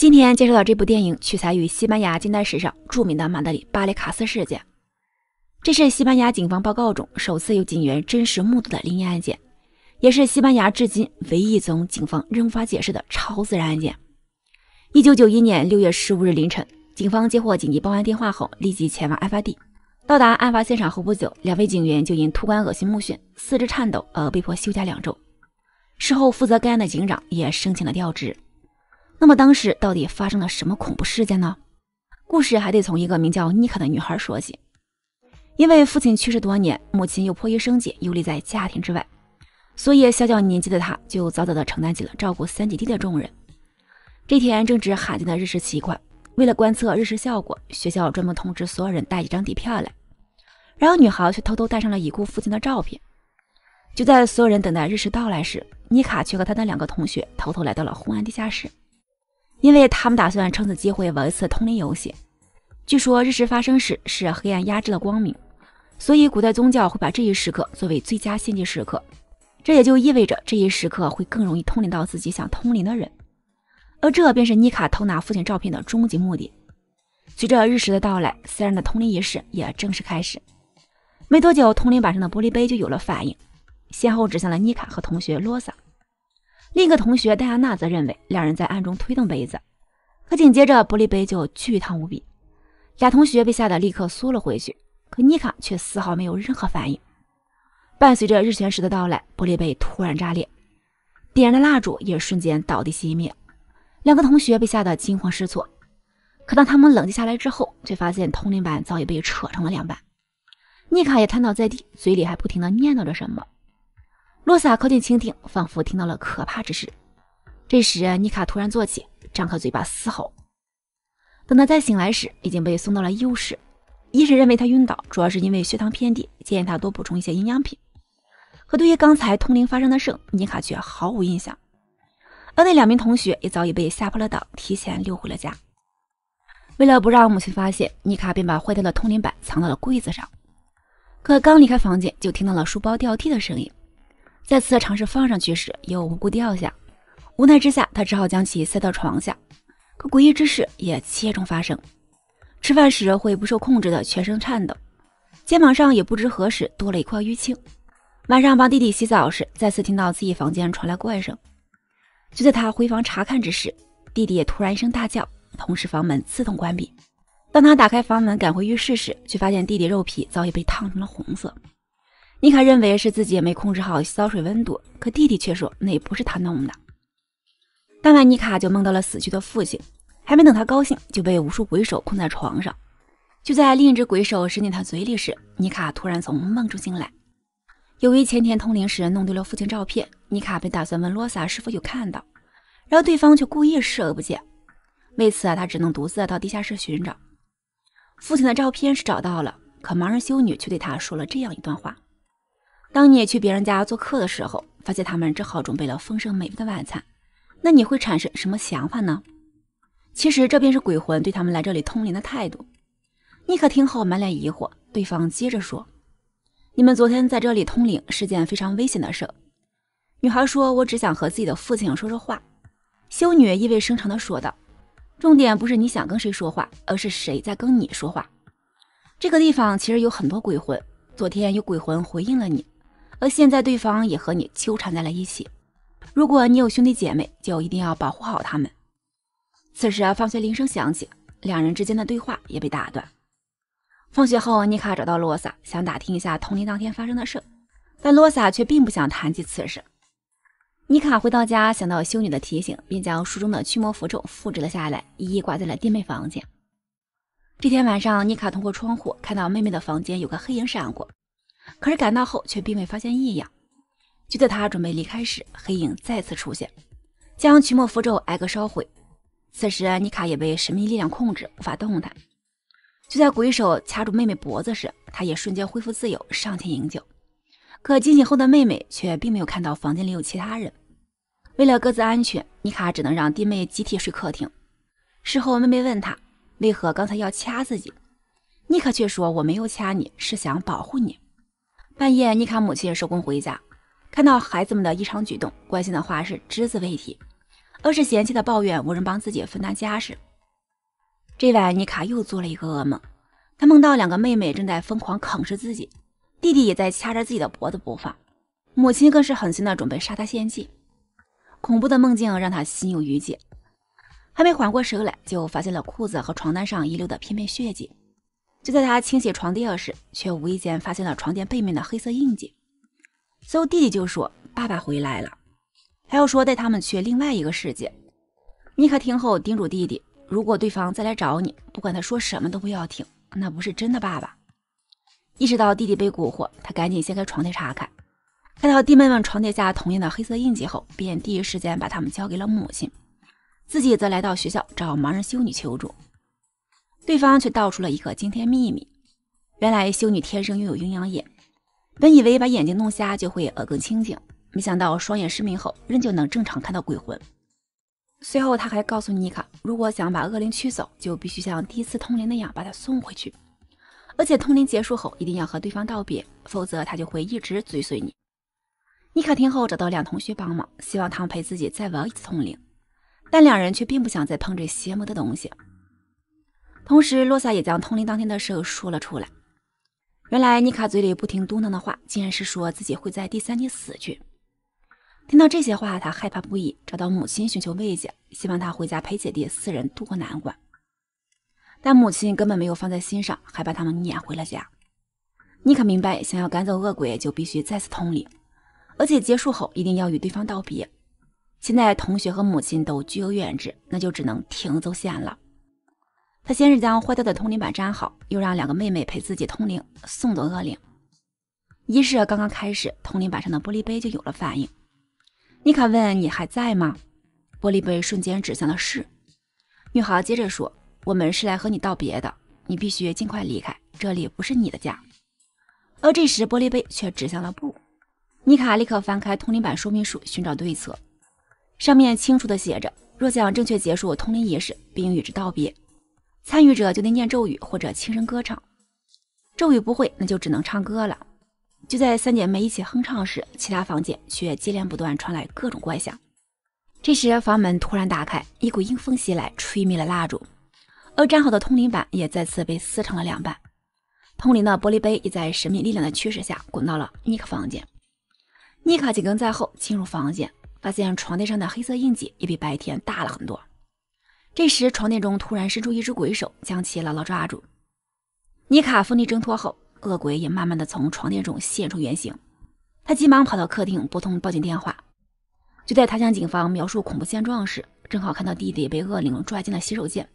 今天介绍的这部电影取材于西班牙近代史上著名的马德里巴雷卡斯事件，这是西班牙警方报告中首次有警员真实目睹的灵异案件，也是西班牙至今唯一宗警方仍无法解释的超自然案件。一九九一年六月十五日凌晨，警方接获紧急报案电话后，立即前往案发地。到达案发现场后不久，两位警员就因突感恶心、目眩、四肢颤抖而被迫休假两周。事后，负责该案的警长也申请了调职。那么当时到底发生了什么恐怖事件呢？故事还得从一个名叫妮卡的女孩说起。因为父亲去世多年，母亲又迫于生计游离在家庭之外，所以小小年纪的她就早早的承担起了照顾三姐弟的重任。这天正值罕见的日食奇观，为了观测日食效果，学校专门通知所有人带几张底片来。然而女孩却偷偷带上了已故父亲的照片。就在所有人等待日食到来时，妮卡却和她的两个同学偷偷来到了昏暗地下室。因为他们打算趁此机会玩一次通灵游戏。据说日食发生时是黑暗压制了光明，所以古代宗教会把这一时刻作为最佳献祭时刻。这也就意味着这一时刻会更容易通灵到自己想通灵的人。而这便是妮卡偷拿父亲照片的终极目的。随着日食的到来，三人的通灵仪式也正式开始。没多久，通灵板上的玻璃杯就有了反应，先后指向了妮卡和同学罗萨。另一个同学戴安娜则认为两人在暗中推动杯子，可紧接着玻璃杯就巨烫无比，俩同学被吓得立刻缩了回去。可妮卡却丝毫没有任何反应。伴随着日全食的到来，玻璃杯突然炸裂，点燃的蜡烛也瞬间倒地熄灭。两个同学被吓得惊慌失措，可当他们冷静下来之后，却发现通灵板早已被扯成了两半，妮卡也瘫倒在地，嘴里还不停地念叨着什么。洛萨靠近倾听，仿佛听到了可怕之事。这时，妮卡突然坐起，张开嘴巴嘶吼。等他再醒来时，已经被送到了医务室。医生认为他晕倒，主要是因为血糖偏低，建议他多补充一些营养品。可对于刚才通灵发生的事，妮卡却毫无印象。而那两名同学也早已被吓破了胆，提前溜回了家。为了不让母亲发现，妮卡便把坏掉的通灵板藏到了柜子上。可刚离开房间，就听到了书包掉地的声音。再次尝试放上去时，又无辜掉下。无奈之下，他只好将其塞到床下。可诡异之事也接踵发生：吃饭时会不受控制的全身颤抖，肩膀上也不知何时多了一块淤青。晚上帮弟弟洗澡时，再次听到自己房间传来怪声。就在他回房查看之时，弟弟也突然一声大叫，同时房门自动关闭。当他打开房门赶回浴室时，却发现弟弟肉皮早已被烫成了红色。妮卡认为是自己也没控制好烧水温度，可弟弟却说那也不是他弄的。当晚，妮卡就梦到了死去的父亲，还没等他高兴，就被无数鬼手困在床上。就在另一只鬼手伸进他嘴里时，妮卡突然从梦中醒来。由于前天通灵时弄丢了父亲照片，妮卡便打算问罗萨是否有看到，然后对方却故意视而不见。为此啊，他只能独自到地下室寻找父亲的照片，是找到了，可盲人修女却对他说了这样一段话。当你去别人家做客的时候，发现他们正好准备了丰盛美味的晚餐，那你会产生什么想法呢？其实这便是鬼魂对他们来这里通灵的态度。尼克听后满脸疑惑，对方接着说：“你们昨天在这里通灵是件非常危险的事。”女孩说：“我只想和自己的父亲说说话。”修女意味深长的说道：“重点不是你想跟谁说话，而是谁在跟你说话。这个地方其实有很多鬼魂，昨天有鬼魂回应了你。”而现在，对方也和你纠缠在了一起。如果你有兄弟姐妹，就一定要保护好他们。此时，放学铃声响起，两人之间的对话也被打断。放学后，妮卡找到洛萨，想打听一下同龄当天发生的事，但洛萨却并不想谈及此事。妮卡回到家，想到修女的提醒，便将书中的驱魔符咒复制了下来，一一挂在了弟妹房间。这天晚上，妮卡通过窗户看到妹妹的房间有个黑影闪过。可是赶到后却并未发现异样。就在他准备离开时，黑影再次出现，将曲墨符咒挨个烧毁。此时，妮卡也被神秘力量控制，无法动弹。就在鬼手掐住妹妹脖子时，他也瞬间恢复自由，上前营救。可惊醒后的妹妹却并没有看到房间里有其他人。为了各自安全，妮卡只能让弟妹集体睡客厅。事后，妹妹问他为何刚才要掐自己，尼卡却说：“我没有掐你，是想保护你。”半夜，妮卡母亲收工回家，看到孩子们的异常举动，关心的话是只字未提，而是嫌弃的抱怨无人帮自己分担家事。这晚，妮卡又做了一个噩梦，她梦到两个妹妹正在疯狂啃食自己，弟弟也在掐着自己的脖子不放，母亲更是狠心的准备杀他献祭。恐怖的梦境让她心有余悸，还没缓过神来，就发现了裤子和床单上遗留的片片血迹。就在他清洗床垫时，却无意间发现了床垫背面的黑色印记。随后弟弟就说：“爸爸回来了，还要说带他们去另外一个世界。”妮可听后叮嘱弟弟：“如果对方再来找你，不管他说什么都不要听，那不是真的爸爸。”意识到弟弟被蛊惑，他赶紧掀开床垫查看，看到弟妹们床垫下同样的黑色印记后，便第一时间把他们交给了母亲，自己则来到学校找盲人修女求助。对方却道出了一个惊天秘密：原来修女天生拥有阴阳眼，本以为把眼睛弄瞎就会耳根清净，没想到双眼失明后，仍旧能正常看到鬼魂。随后，他还告诉妮卡，如果想把恶灵驱走，就必须像第一次通灵那样把它送回去，而且通灵结束后一定要和对方道别，否则他就会一直追随你。妮卡听后，找到两同学帮忙，希望他们陪自己再玩一次通灵，但两人却并不想再碰这邪魔的东西。同时，洛萨也将通灵当天的事说了出来。原来，妮卡嘴里不停嘟囔的话，竟然是说自己会在第三天死去。听到这些话，他害怕不已，找到母亲寻求慰藉，希望他回家陪姐弟四人度过难关。但母亲根本没有放在心上，还把他们撵回了家。妮卡明白，想要赶走恶鬼，就必须再次通灵，而且结束后一定要与对方道别。现在，同学和母亲都居有远志，那就只能停走线了。他先是将坏掉的通灵板粘好，又让两个妹妹陪自己通灵，送走恶灵。仪式刚刚开始，通灵板上的玻璃杯就有了反应。妮卡问：“你还在吗？”玻璃杯瞬间指向了是。女孩接着说：“我们是来和你道别的，你必须尽快离开，这里不是你的家。”而这时，玻璃杯却指向了不。妮卡立刻翻开通灵板说明书寻找对策，上面清楚的写着：“若想正确结束通灵仪式，并与之道别。”参与者就得念咒语或者轻声歌唱，咒语不会那就只能唱歌了。就在三姐妹一起哼唱时，其他房间却接连不断传来各种怪响。这时，房门突然打开，一股阴风袭来，吹灭了蜡烛，而粘好的通灵板也再次被撕成了两半。通灵的玻璃杯也在神秘力量的驱使下滚到了尼克房间。妮卡紧跟在后进入房间，发现床垫上的黑色印记也比白天大了很多。这时，床垫中突然伸出一只鬼手，将其牢牢抓住。尼卡奋力挣脱后，恶鬼也慢慢的从床垫中现出原形。他急忙跑到客厅，拨通报警电话。就在他向警方描述恐怖现状时，正好看到弟弟被恶灵拽进了洗手间，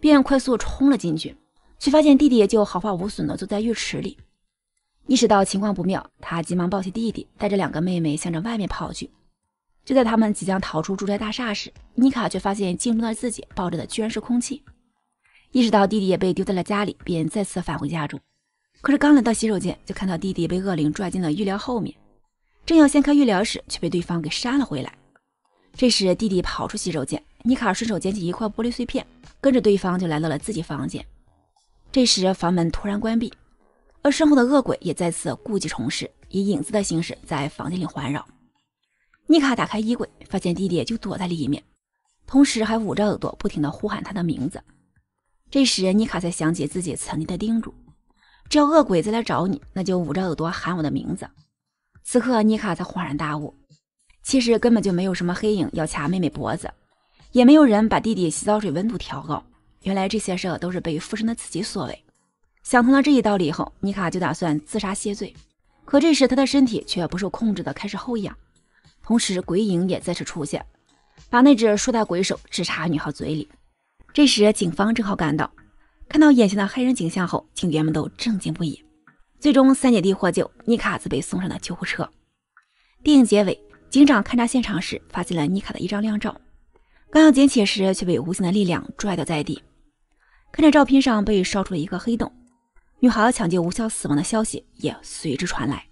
便快速冲了进去，却发现弟弟就毫发无损的坐在浴池里。意识到情况不妙，他急忙抱起弟弟，带着两个妹妹向着外面跑去。就在他们即将逃出住宅大厦时，妮卡却发现镜中的自己抱着的居然是空气。意识到弟弟也被丢在了家里，便再次返回家中。可是刚来到洗手间，就看到弟弟被恶灵拽进了浴帘后面。正要掀开浴帘时，却被对方给杀了回来。这时弟弟跑出洗手间，妮卡顺手捡起一块玻璃碎片，跟着对方就来到了自己房间。这时房门突然关闭，而身后的恶鬼也再次故技重施，以影子的形式在房间里环绕。妮卡打开衣柜，发现弟弟就躲在里面，同时还捂着耳朵，不停地呼喊他的名字。这时，妮卡才想起自己曾经的叮嘱：只要恶鬼再来找你，那就捂着耳朵喊我的名字。此刻，妮卡才恍然大悟，其实根本就没有什么黑影要掐妹妹脖子，也没有人把弟弟洗澡水温度调高。原来这些事都是被附身的自己所为。想通了这一道理以后，妮卡就打算自杀谢罪。可这时，她的身体却不受控制地开始后仰。同时，鬼影也再次出现，把那只硕大鬼手直插女孩嘴里。这时，警方正好赶到，看到眼前的骇人景象后，警员们都震惊不已。最终，三姐弟获救，妮卡则被送上了救护车。电影结尾，警长勘察现场时发现了妮卡的一张靓照，刚要捡起时却被无形的力量拽倒在地。看着照片上被烧出了一个黑洞，女孩抢救无效死亡的消息也随之传来。